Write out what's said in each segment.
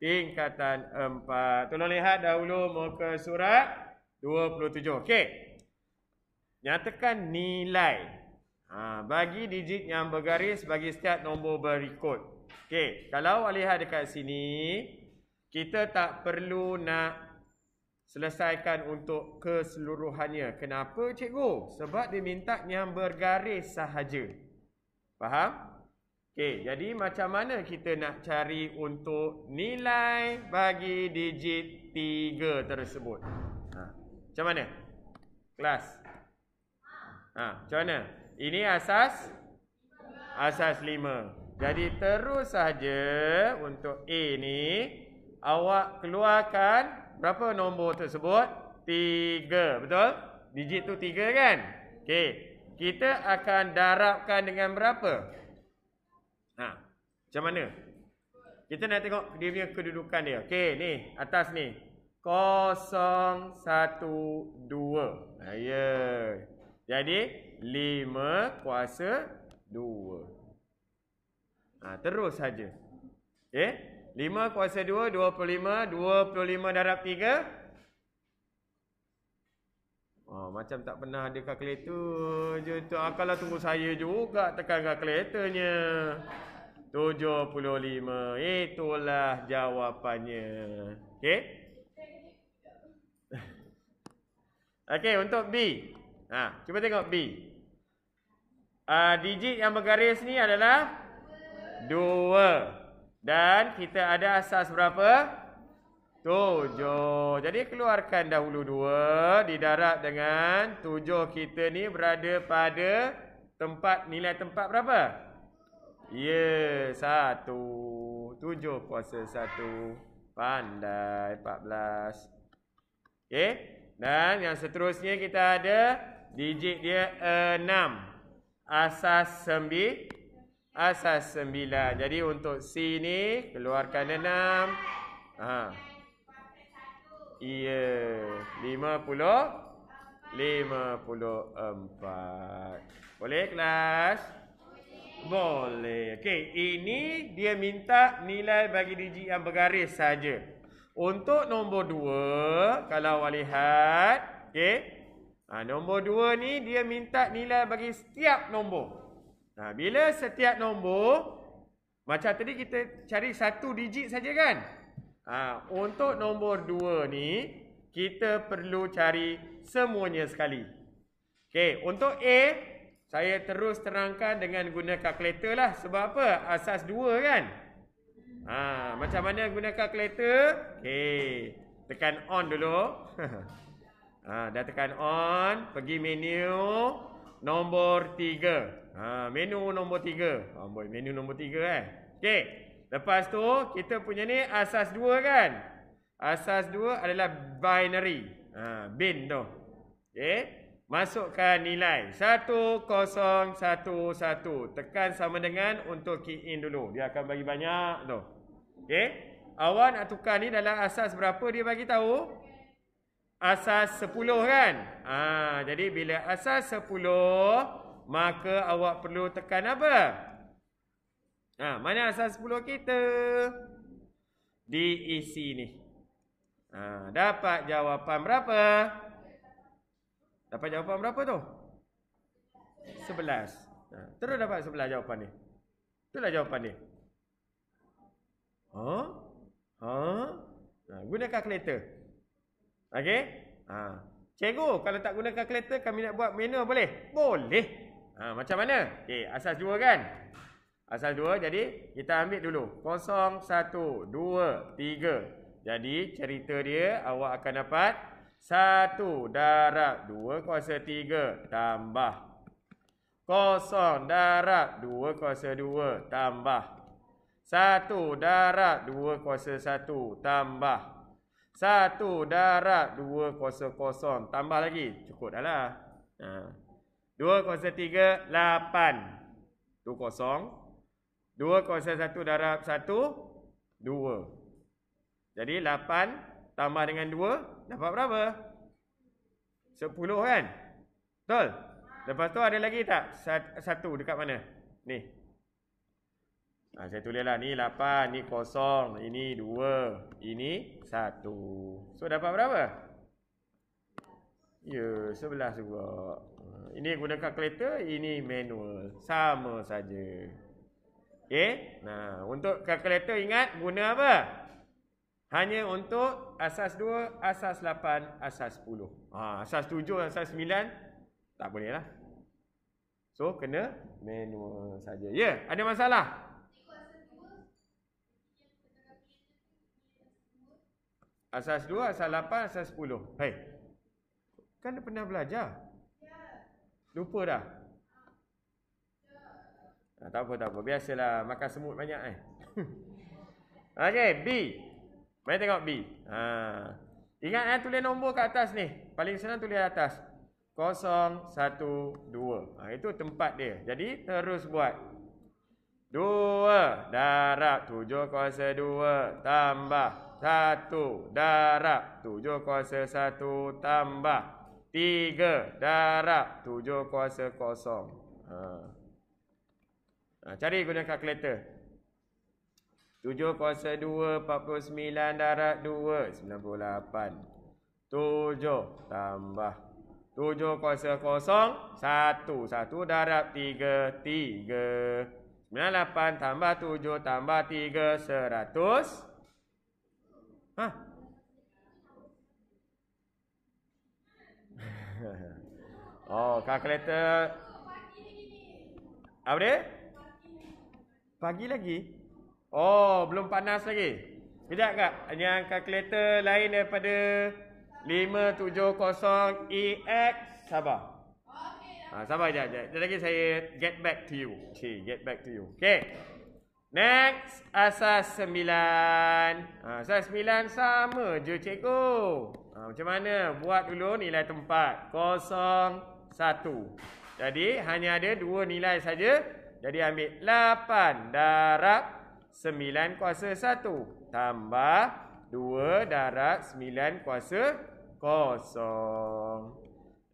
tingkatan empat. Tolong lihat dahulu muka surat 27. Okey. Nyatakan nilai. Ha, bagi digit yang bergaris bagi setiap nombor berikut. Okey. Kalau awak lihat dekat sini, kita tak perlu nak selesaikan untuk keseluruhannya. Kenapa cikgu? Sebab dia minta yang bergaris sahaja. Faham? Okey, jadi macam mana kita nak cari untuk nilai bagi digit 3 tersebut? Ha. Macam mana? Kelas. Ha, macam mana? Ini asas asas 5. Jadi terus saja untuk A ni awak keluarkan berapa nombor tersebut? 3, betul? Digit tu 3 kan? Okey. Kita akan darabkan dengan berapa? Ha. Macam mana? Kita nak tengok dia punya kedudukan dia. Okey, ni atas ni. 012, 1 Ha ya. Jadi 5 kuasa 2. Ha, terus saja. Okey. Eh, 5 kuasa 2 25 25 darab 3 Ah, macam tak pernah ada kalkulator je tu. Ha, kalau tunggu saya juga tekan kalkulatornya. 75. Itulah jawapannya. Okey. Okey, untuk B. Ha, cuba tengok B. Uh, digit yang bergaris ni adalah 2. Dan kita ada asas berapa? Tujuh. Jadi keluarkan dahulu dua. Didarat dengan tujuh kita ni berada pada tempat nilai tempat berapa? Ya, yeah, satu. Tujuh kuasa satu. Pandai, empat belas. Okey. Dan yang seterusnya kita ada digit dia enam. Asas sembi. Asas sembilan. Jadi untuk C ni keluarkan enam. Haa. Ya, lima puluh Lima puluh empat Boleh kelas? Boleh Okey, ini dia minta nilai bagi digit yang bergaris saja. Untuk nombor dua Kalau awak lihat Okey ha, Nombor dua ni dia minta nilai bagi setiap nombor ha, Bila setiap nombor Macam tadi kita cari satu digit saja kan? Ha, untuk nombor dua ni, kita perlu cari semuanya sekali. Okay, untuk A, saya terus terangkan dengan guna kalkulator lah. Sebab apa? Asas dua kan? Ha, macam mana guna kalkulator? Okay, tekan on dulu. ha, dah tekan on, pergi menu nombor tiga. Ha, menu nombor tiga. Oh, boy, menu nombor tiga eh. Okey. Lepas tu, kita punya ni asas dua kan? Asas dua adalah binary. Ha, bin tu. Okay. Masukkan nilai. Satu, kosong, satu, satu. Tekan sama dengan untuk key in dulu. Dia akan bagi banyak tu. Okay. Awak nak tukar ni dalam asas berapa dia bagi tahu? Asas sepuluh kan? Ha, jadi, bila asas sepuluh, maka awak perlu tekan apa? Apa? Ha, mana asas 10 kita? DEC ni. Ha, dapat jawapan berapa? Dapat jawapan berapa tu? 11. Ha, terus dapat 11 jawapan ni. Itulah jawapan ni. Ha? Ha? ha gunakan kalkulator. Okey? Ha. Cikgu, kalau tak guna kalkulator kami nak buat manual boleh? Boleh. Ha, macam mana? Okey, asas 2 kan? Asal 2 jadi kita ambil dulu 0 1 2 3. Jadi cerita dia awak akan dapat 1 darab 2 kuasa 3 tambah 0 darab 2 kuasa 2 tambah 1 darab 2 kuasa 1 tambah 1 darab 2 kuasa 0 tambah lagi cukup dah lah. Ha. 2 kuasa 3 8 2 kosong 2 kuasa 1 darab 1 2 Jadi 8 tambah dengan 2 dapat berapa? 10 kan? Betul? Lepas tu ada lagi tak? 1 dekat mana? Ni ha, Saya tulislah ni 8, ni kosong, ini 2, ini 1 So dapat berapa? Ya, sebelah juga. Ha, ini guna kalkulator, ini manual. Sama saja. Sama saja. Okey. Nah, untuk kalkulator ingat guna apa? Hanya untuk asas 2, asas 8, asas 10. Ha, asas 7, asas 9 tak boleh lah. So kena manual saja. Ya, yeah, ada masalah? Asas 2, asas 8, asas 10. Hai. Hey. Kan pernah belajar? Ya. Lupa dah. Ha, tak apa, tak apa. Biasalah makan semut banyak eh. Okey, B. Mari tengok B. Ha. Ingat eh, tulis nombor kat atas ni. Paling senang tulis atas. 012. Ha, ah, itu tempat dia. Jadi, terus buat. 2 darab 7 kuasa 2 tambah 1 darab 7 kuasa 1 tambah 3 darab 7 kuasa 0. Ha. Ha, cari guna kalkulator. 7 kuasa 2, 49 darat 2, 98. 7 tambah. 7 kuasa 0, 1. 1 darat 3, 3. 98 tambah 7 tambah 3, 100. Ha? Oh, kalkulator. Apa dia? Pagi lagi? Oh, belum panas lagi. Sekejap kak. Yang kalkulator lain daripada 570EX. Sabar. Ha, sabar sekejap. Sekejap lagi saya get back to you. Okay, get back to you. Okay. Next, asas sembilan. Ha, asas sembilan sama je cikgu. Ha, macam mana? Buat dulu nilai tempat. Kosong satu. Jadi, hanya ada dua nilai saja. Jadi ambil 8 darab 9 kuasa 1. Tambah 2 darab 9 kuasa kosong.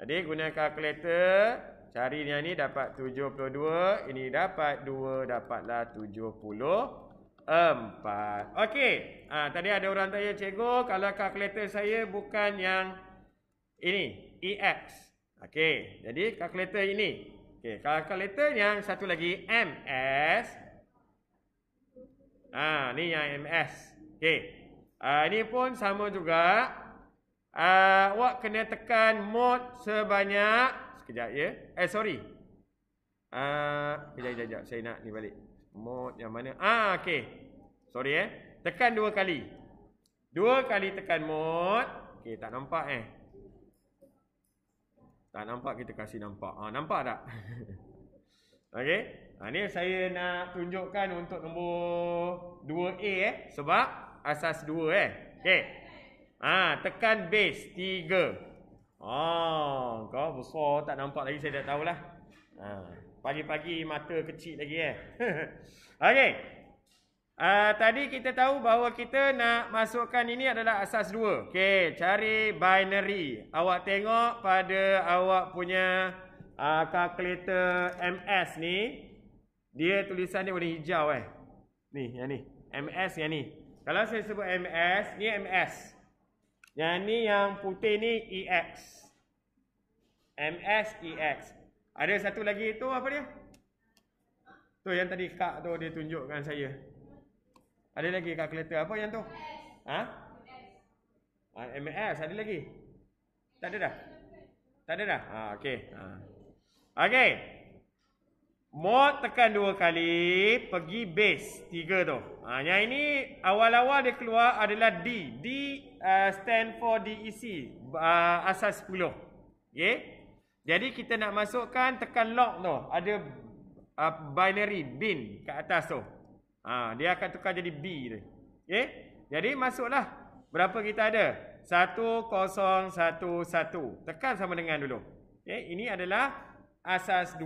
Jadi guna kalkulator. Cari yang ni dapat 72. Ini dapat 2. Dapatlah 74. Okey. Ha, tadi ada orang tanya cikgu. Kalau kalkulator saya bukan yang ini. EX. Okey. Jadi kalkulator ini. Okey, kalau, kalau yang satu lagi MS. Ah, ha, ni yang MS. S. Okey. Ah, uh, ni pun sama juga. Ah, uh, awak kena tekan mod sebanyak sekejap ya. Eh sorry. Ah, ha, uh, kejap, kejap kejap saya nak ni balik. Mod yang mana? Ah, okey. Sorry eh. Tekan dua kali. Dua kali tekan mod. Okey, tak nampak eh. Tak nampak kita kasih nampak. Ha, nampak tak? Okey. Ha, ni saya nak tunjukkan untuk nombor 2A eh. Sebab asas 2 eh. Okey. Ha, tekan base 3. Ha, kau besar tak nampak lagi saya dah tahulah. Ha, pagi-pagi mata kecil lagi eh. Okey. Uh, tadi kita tahu bahawa kita nak masukkan ini adalah asas dua. Okey, cari binary. Awak tengok pada awak punya uh, calculator MS ni. Dia tulisan dia warna hijau eh. Ni, yang ni. MS yang ni. Kalau saya sebut MS, ni MS. Yang ni yang putih ni EX. MS EX. Ada satu lagi tu apa dia? Tu yang tadi kak tu dia tunjukkan saya. Ada lagi kalkulator apa yang tu? MS. Ha? Ah, MS. ada lagi? Tak ada dah. Tak ada dah. Ha ah, Okay. Ha. Okey. Ah. Mod tekan dua kali pergi base tiga tu. Ha yang ini awal-awal dia keluar adalah D. D uh, stand for DEC uh, asas 10. Okey. Jadi kita nak masukkan tekan lock tu. Ada uh, binary bin kat atas tu. Ha, dia akan tukar jadi B dia. Okay? Ya? Jadi masuklah. Berapa kita ada? 1011. Tekan sama dengan dulu. Okay? Ya, ini adalah asas 2.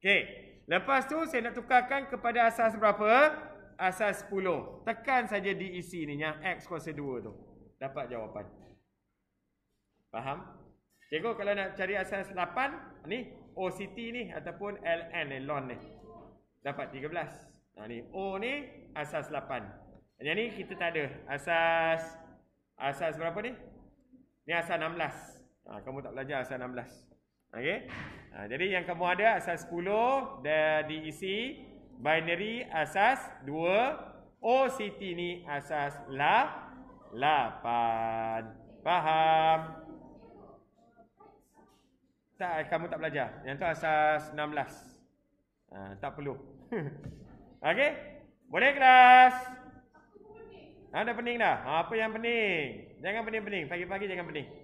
Okay. Lepas tu saya nak tukarkan kepada asas berapa? Asas 10. Tekan saja DEC ni yang X kuasa 2 tu. Dapat jawapan. Faham? Cikgu kalau nak cari asas 8 ni OCT ni ataupun LN ni, LON ni. Dapat Ha, ni O ni asas 8. Yang ni kita tak ada. Asas asas berapa ni? Ni asas 16. Ha, kamu tak belajar asas 16. Okay. Ha, jadi yang kamu ada asas 10 dah diisi binary asas 2 city ni asas la lapan. Faham? Tak, kamu tak belajar. Yang tu asas 16. Ha, tak perlu. Okey? Boleh kelas? Ha, ada ha, pening dah? Ha, apa yang pening? Jangan pening-pening. Pagi-pagi jangan pening.